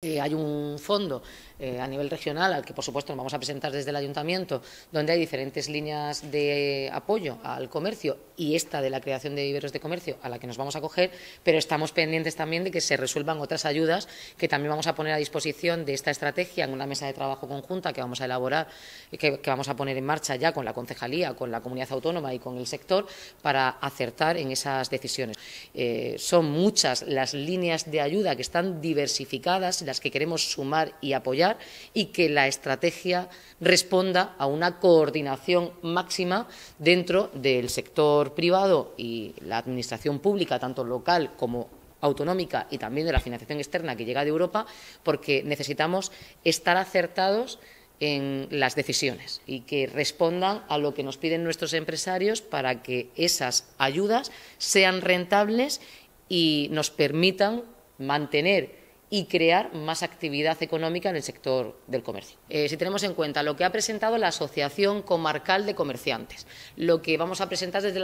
Eh, hay un fondo eh, a nivel regional al que, por supuesto, nos vamos a presentar desde el ayuntamiento, donde hay diferentes líneas de apoyo al comercio y esta de la creación de viveros de comercio a la que nos vamos a coger, pero estamos pendientes también de que se resuelvan otras ayudas que también vamos a poner a disposición de esta estrategia en una mesa de trabajo conjunta que vamos a elaborar y que, vamos a poner en marcha ya con la concejalía, con la comunidad autónoma y con el sector para acertar en esas decisiones. Eh, son muchas las líneas de ayuda que están diversificadas las que queremos sumar y apoyar y que la estrategia responda a una coordinación máxima dentro del sector privado y la administración pública, tanto local como autonómica y también de la financiación externa que llega de Europa, porque necesitamos estar acertados en las decisiones y que respondan a lo que nos piden nuestros empresarios para que esas ayudas sean rentables y nos permitan mantener y crear más actividad económica en el sector del comercio. Eh, si tenemos en cuenta lo que ha presentado la Asociación Comarcal de Comerciantes, lo que vamos a presentar desde,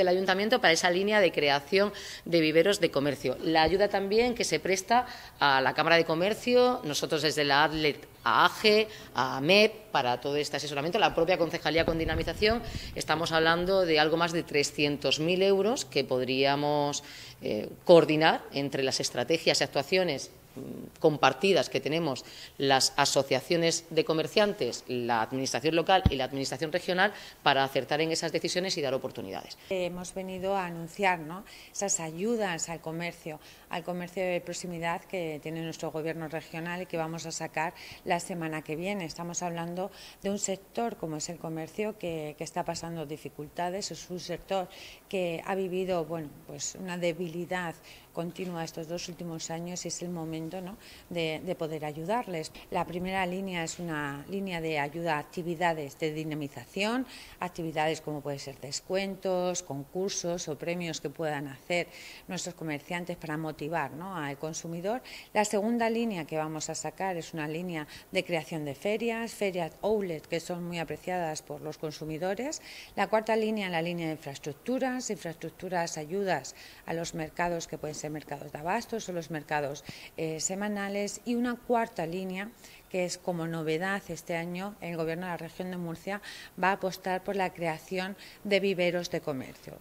el Ayuntamiento para esa línea de creación de viveros de comercio, la ayuda también que se presta a la Cámara de Comercio, nosotros desde la ADLET a AGE, a MEP, para todo este asesoramiento, la propia Concejalía con Dinamización, estamos hablando de algo más de 300.000 euros que podríamos eh, coordinar entre las estrategias y actuaciones Mm, compartidas que tenemos las asociaciones de comerciantes, la Administración local y la Administración regional para acertar en esas decisiones y dar oportunidades. Hemos venido a anunciar esas ayudas al comercio, al comercio de proximidad que tiene nuestro Gobierno regional y que vamos a sacar la semana que viene. Estamos hablando de un sector como es el comercio que, está pasando dificultades, es un sector que ha vivido bueno, pues una debilidad continua estos dos últimos años y es el momento de, poder ayudarles. La primera línea es una línea de ayuda a actividades de dinamización, actividades como pueden ser descuentos, concursos o premios que puedan hacer nuestros comerciantes para motivar al consumidor. La segunda línea que vamos a sacar es una línea de creación de ferias, ferias outlet que son muy apreciadas por los consumidores. La cuarta línea, es la línea de infraestructuras, infraestructuras ayudas a los mercados que pueden ser mercados de abastos o los mercados eh, eh, semanales y una cuarta línea que es como novedad este año, el Gobierno de la Región de Murcia va a apostar por la creación de viveros de comercio.